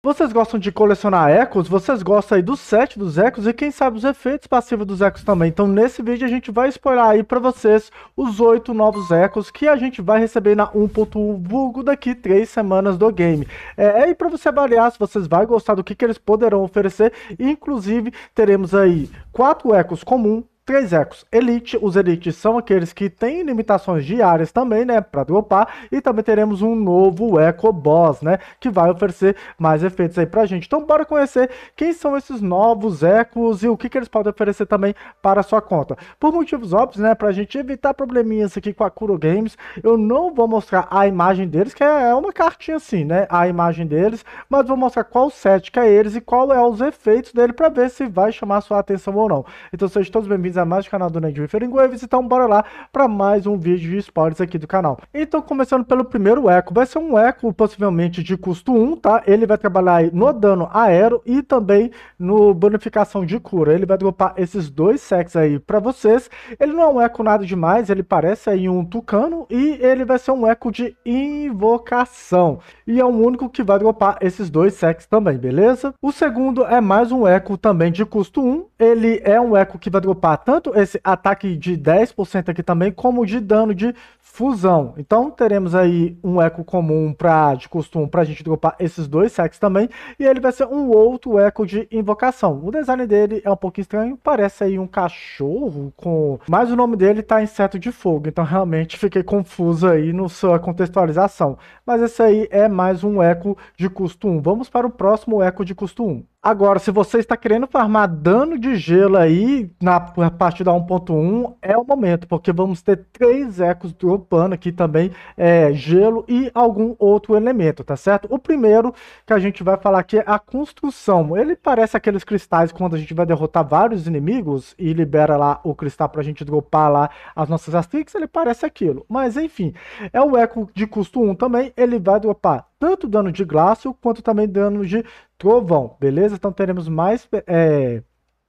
Vocês gostam de colecionar ecos? Vocês gostam aí do set dos ecos e quem sabe os efeitos passivos dos ecos também. Então nesse vídeo a gente vai explorar aí para vocês os oito novos ecos que a gente vai receber na 1.1 vulgo daqui três semanas do game. É, é aí para você avaliar se vocês vão gostar do que, que eles poderão oferecer. Inclusive teremos aí quatro ecos comum, Três ecos Elite, os Elites são aqueles que têm limitações diárias também, né, para dropar, e também teremos um novo Eco Boss, né, que vai oferecer mais efeitos aí pra gente. Então bora conhecer quem são esses novos ecos e o que, que eles podem oferecer também para a sua conta. Por motivos óbvios, né, pra gente evitar probleminhas aqui com a Kuro Games, eu não vou mostrar a imagem deles, que é uma cartinha assim, né, a imagem deles, mas vou mostrar qual set que é eles e qual é os efeitos dele para ver se vai chamar sua atenção ou não. Então sejam todos bem-vindos mais do canal do Nerd Waves, então bora lá para mais um vídeo de spoilers aqui do canal. Então, começando pelo primeiro eco, vai ser um eco possivelmente de custo 1, tá? Ele vai trabalhar no dano aero e também no bonificação de cura. Ele vai dropar esses dois sex aí para vocês. Ele não é um eco nada demais, ele parece aí um tucano e ele vai ser um eco de invocação. E é o único que vai dropar esses dois sex também, beleza? O segundo é mais um eco também de custo 1. Ele é um eco que vai dropar tanto esse ataque de 10% aqui também, como de dano de fusão. Então teremos aí um eco comum pra, de costume para a gente dropar esses dois sacks também, e ele vai ser um outro eco de invocação. O design dele é um pouquinho estranho, parece aí um cachorro, com mas o nome dele tá inseto de fogo, então realmente fiquei confuso aí no sua contextualização. Mas esse aí é mais um eco de custo 1. Vamos para o próximo eco de custo 1. Agora, se você está querendo farmar dano de gelo aí na parte da 1.1, é o momento, porque vamos ter três ecos dropando aqui também, é, gelo e algum outro elemento, tá certo? O primeiro que a gente vai falar aqui é a construção. Ele parece aqueles cristais quando a gente vai derrotar vários inimigos e libera lá o cristal para a gente dropar lá as nossas astrix, ele parece aquilo. Mas enfim, é o eco de custo 1 também, ele vai dropar tanto dano de glácio quanto também dano de Trovão, beleza? Então teremos mais é,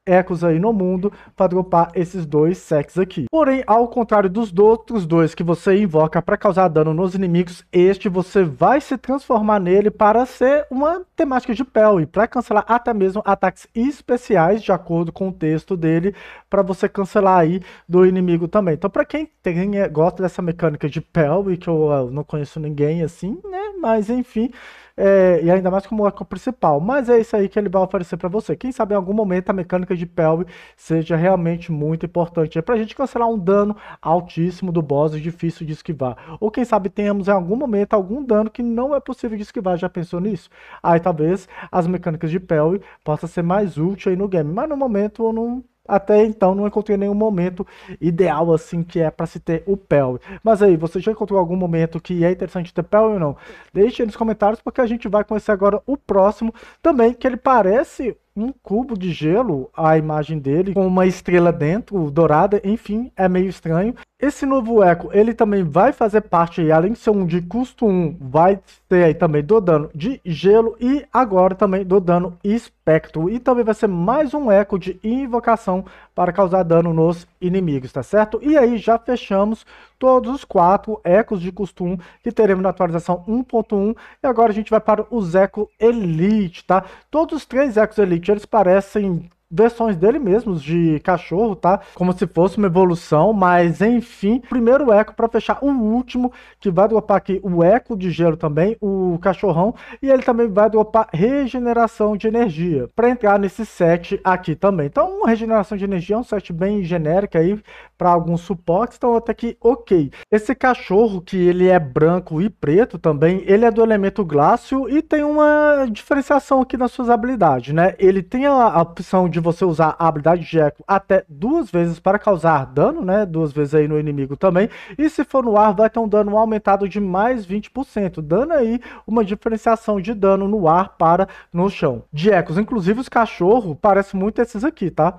ecos aí no mundo para dropar esses dois sets aqui. Porém, ao contrário dos outros dois que você invoca para causar dano nos inimigos, este você vai se transformar nele para ser uma temática de Pell e para cancelar até mesmo ataques especiais de acordo com o texto dele para você cancelar aí do inimigo também. Então, para quem tem, gosta dessa mecânica de Pell e que eu, eu não conheço ninguém assim, né? mas enfim, é, e ainda mais como eco principal. Mas é isso aí que ele vai oferecer para você. Quem sabe em algum momento a mecânica de pelve seja realmente muito importante. É para a gente cancelar um dano altíssimo do boss e difícil de esquivar. Ou quem sabe tenhamos em algum momento algum dano que não é possível de esquivar. Já pensou nisso? Aí talvez as mecânicas de pelve possa ser mais útil aí no game. Mas no momento eu não até então não encontrei nenhum momento ideal assim que é para se ter o PEL. Mas aí, você já encontrou algum momento que é interessante ter PEL ou não? Deixe aí nos comentários porque a gente vai conhecer agora o próximo também, que ele parece um cubo de gelo, a imagem dele, com uma estrela dentro, dourada, enfim, é meio estranho. Esse novo eco, ele também vai fazer parte, aí, além de ser um de custo 1, vai ter aí também do dano de gelo e agora também do dano explosivo aspecto e também vai ser mais um eco de invocação para causar dano nos inimigos, tá certo? E aí já fechamos todos os quatro ecos de costume que teremos na atualização 1.1 e agora a gente vai para os eco elite, tá? Todos os três ecos elite, eles parecem versões dele mesmo, de cachorro, tá? Como se fosse uma evolução, mas enfim. Primeiro eco para fechar, o último, que vai dropar aqui o eco de gelo também, o cachorrão, e ele também vai dropar regeneração de energia, para entrar nesse set aqui também. Então, regeneração de energia é um set bem genérico aí, para alguns suportes, então até que ok. Esse cachorro, que ele é branco e preto também, ele é do elemento glácio e tem uma diferenciação aqui nas suas habilidades, né? Ele tem a, a opção de de você usar a habilidade de eco até duas vezes para causar dano, né? Duas vezes aí no inimigo também. E se for no ar, vai ter um dano aumentado de mais 20%, dando aí uma diferenciação de dano no ar para no chão. De ecos, inclusive os cachorros, parece muito esses aqui, tá?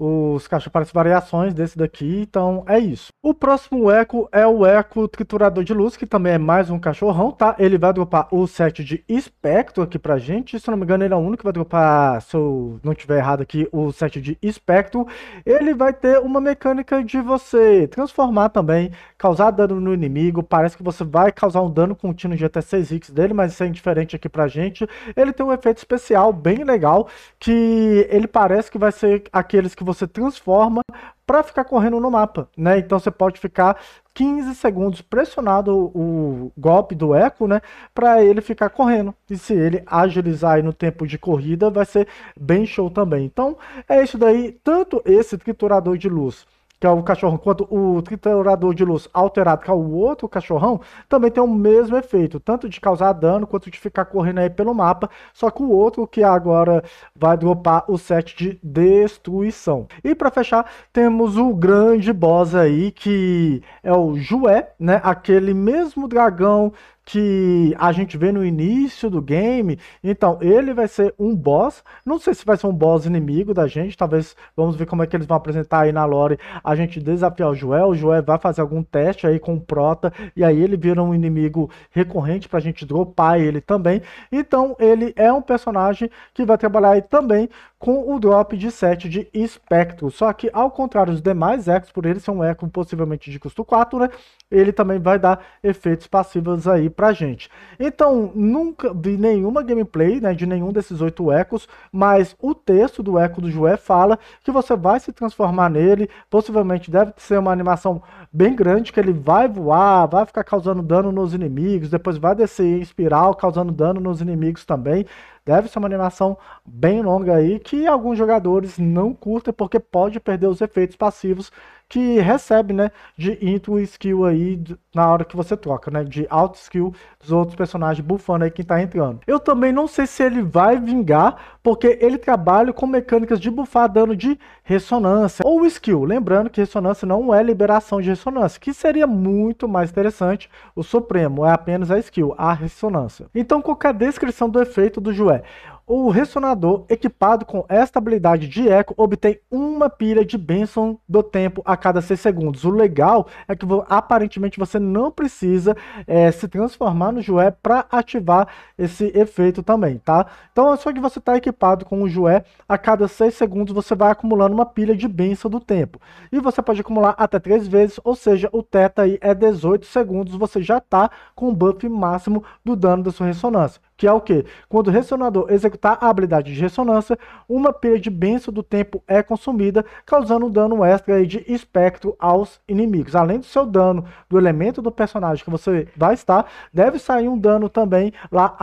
os parecem variações desse daqui, então é isso. O próximo eco é o eco triturador de luz, que também é mais um cachorrão, tá? Ele vai dropar o set de espectro aqui pra gente, se não me engano ele é o único que vai dropar, se eu não tiver errado aqui, o set de espectro. Ele vai ter uma mecânica de você transformar também, causar dano no inimigo, parece que você vai causar um dano contínuo de até 6 hits dele, mas isso é indiferente aqui pra gente. Ele tem um efeito especial bem legal, que ele parece que vai ser aqueles que você transforma para ficar correndo no mapa, né? Então você pode ficar 15 segundos pressionado o golpe do eco, né, para ele ficar correndo. E se ele agilizar aí no tempo de corrida, vai ser bem show também. Então, é isso daí, tanto esse triturador de luz que é o cachorrão, quanto o triturador de luz alterado, que é o outro cachorrão, também tem o mesmo efeito, tanto de causar dano quanto de ficar correndo aí pelo mapa. Só que o outro que agora vai dropar o set de destruição. E para fechar, temos o grande boss aí, que é o Jué, né? Aquele mesmo dragão que a gente vê no início do game. Então, ele vai ser um boss. Não sei se vai ser um boss inimigo da gente. Talvez vamos ver como é que eles vão apresentar aí na lore. A gente desafiar o Joel. O Joel vai fazer algum teste aí com o Prota. E aí ele vira um inimigo recorrente pra gente dropar ele também. Então, ele é um personagem que vai trabalhar aí também com o drop de 7 de espectro. Só que, ao contrário dos demais ecos, por ele ser um eco possivelmente de custo 4, né? Ele também vai dar efeitos passivos aí pra gente. Então, nunca vi nenhuma gameplay né, de nenhum desses oito ecos, mas o texto do eco do Joé fala que você vai se transformar nele, possivelmente deve ser uma animação bem grande, que ele vai voar, vai ficar causando dano nos inimigos, depois vai descer em espiral, causando dano nos inimigos também. Deve ser uma animação bem longa aí que alguns jogadores não curtem porque pode perder os efeitos passivos que recebe, né, de into skill aí na hora que você troca, né, de auto skill dos outros personagens bufando aí quem tá entrando. Eu também não sei se ele vai vingar, porque ele trabalha com mecânicas de bufar dano de ressonância ou skill, lembrando que ressonância não é liberação de ressonância, que seria muito mais interessante. O supremo é apenas a skill, a ressonância. Então, qualquer descrição do efeito do joelho é, o ressonador equipado com esta habilidade de eco obtém uma pilha de Benson do tempo a cada 6 segundos. O legal é que aparentemente você não precisa é, se transformar no Joé para ativar esse efeito também, tá? Então é só que você está equipado com o Joé, a cada 6 segundos você vai acumulando uma pilha de Benson do tempo. E você pode acumular até 3 vezes, ou seja, o teta aí é 18 segundos, você já está com o buff máximo do dano da sua ressonância que é o que? Quando o ressonador executar a habilidade de ressonância, uma pilha de benção do tempo é consumida, causando um dano extra de espectro aos inimigos. Além do seu dano do elemento do personagem que você vai estar, deve sair um dano também lá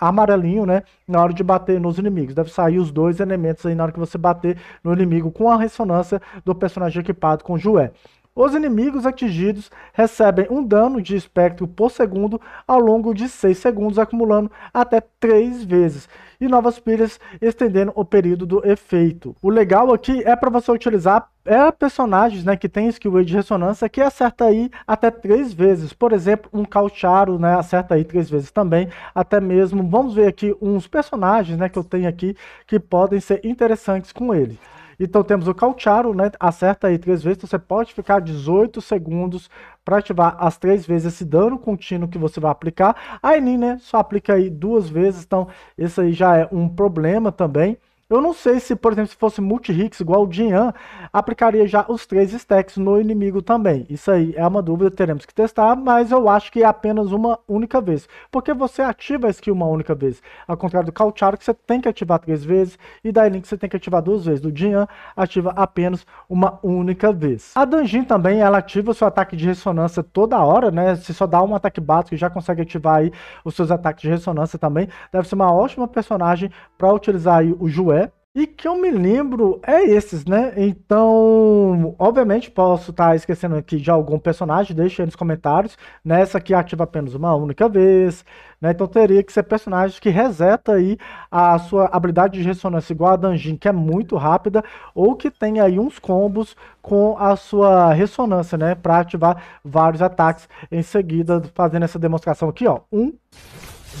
amarelinho, né? Na hora de bater nos inimigos. Deve sair os dois elementos aí na hora que você bater no inimigo com a ressonância do personagem equipado com Jué. Os inimigos atingidos recebem um dano de espectro por segundo ao longo de 6 segundos, acumulando até 3 vezes, e novas pilhas estendendo o período do efeito. O legal aqui é para você utilizar é personagens né, que tem skill de ressonância que acerta aí até três vezes. Por exemplo, um Caucharo né, acerta aí três vezes também. Até mesmo, vamos ver aqui uns personagens né, que eu tenho aqui que podem ser interessantes com ele. Então temos o Caucharo, né? Acerta aí três vezes, então você pode ficar 18 segundos para ativar as três vezes esse dano contínuo que você vai aplicar. A Enin, né? Só aplica aí duas vezes, então esse aí já é um problema também. Eu não sei se, por exemplo, se fosse multi-hits igual o Jian, aplicaria já os três stacks no inimigo também. Isso aí é uma dúvida, teremos que testar, mas eu acho que é apenas uma única vez. Porque você ativa a skill uma única vez. Ao contrário do Caucharo, que você tem que ativar três vezes, e da Link você tem que ativar duas vezes. Do Jian, ativa apenas uma única vez. A Danjin também, ela ativa o seu ataque de ressonância toda hora, né? Se só dá um ataque básico e já consegue ativar aí os seus ataques de ressonância também. Deve ser uma ótima personagem para utilizar aí o Jué e que eu me lembro é esses, né? Então, obviamente, posso estar tá esquecendo aqui de algum personagem, deixa aí nos comentários. Nessa né? aqui ativa apenas uma única vez, né? Então teria que ser personagem que reseta aí a sua habilidade de ressonância igual a Danjin, que é muito rápida, ou que tem aí uns combos com a sua ressonância, né? Para ativar vários ataques em seguida, fazendo essa demonstração aqui, ó. Um,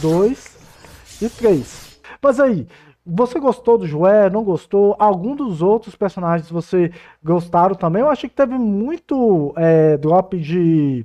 dois e três. Mas aí, você gostou do Joé? Não gostou? Algum dos outros personagens você gostaram também? Eu achei que teve muito é, drop de.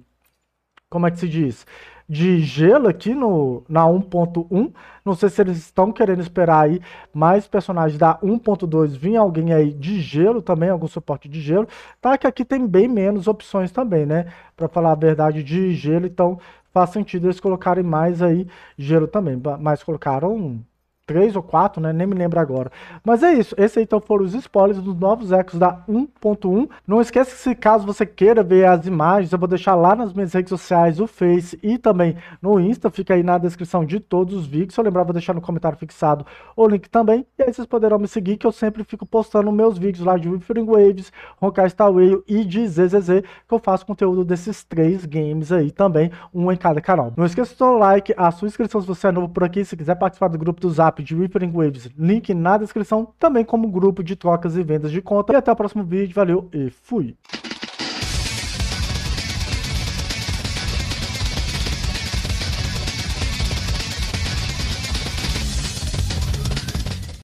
Como é que se diz? De gelo aqui no, na 1.1. Não sei se eles estão querendo esperar aí mais personagens da 1.2 vir alguém aí de gelo também, algum suporte de gelo. Tá que aqui tem bem menos opções também, né? Para falar a verdade, de gelo. Então faz sentido eles colocarem mais aí gelo também. Mas colocaram três ou quatro, né? Nem me lembro agora. Mas é isso. Esse aí, então foram os spoilers dos novos ecos da 1.1. Não esqueça que se caso você queira ver as imagens, eu vou deixar lá nas minhas redes sociais, o Face e também no Insta. Fica aí na descrição de todos os vídeos. Se eu lembrar, vou deixar no comentário fixado o link também. E aí vocês poderão me seguir, que eu sempre fico postando meus vídeos lá de Whipping Waves, Honkai Star e de ZZZ, que eu faço conteúdo desses três games aí também, um em cada canal. Não esqueça do seu like, a sua inscrição se você é novo por aqui. Se quiser participar do grupo do Zap, WhatsApp de Referring Waves, link na descrição, também como grupo de trocas e vendas de conta. E até o próximo vídeo, valeu e fui!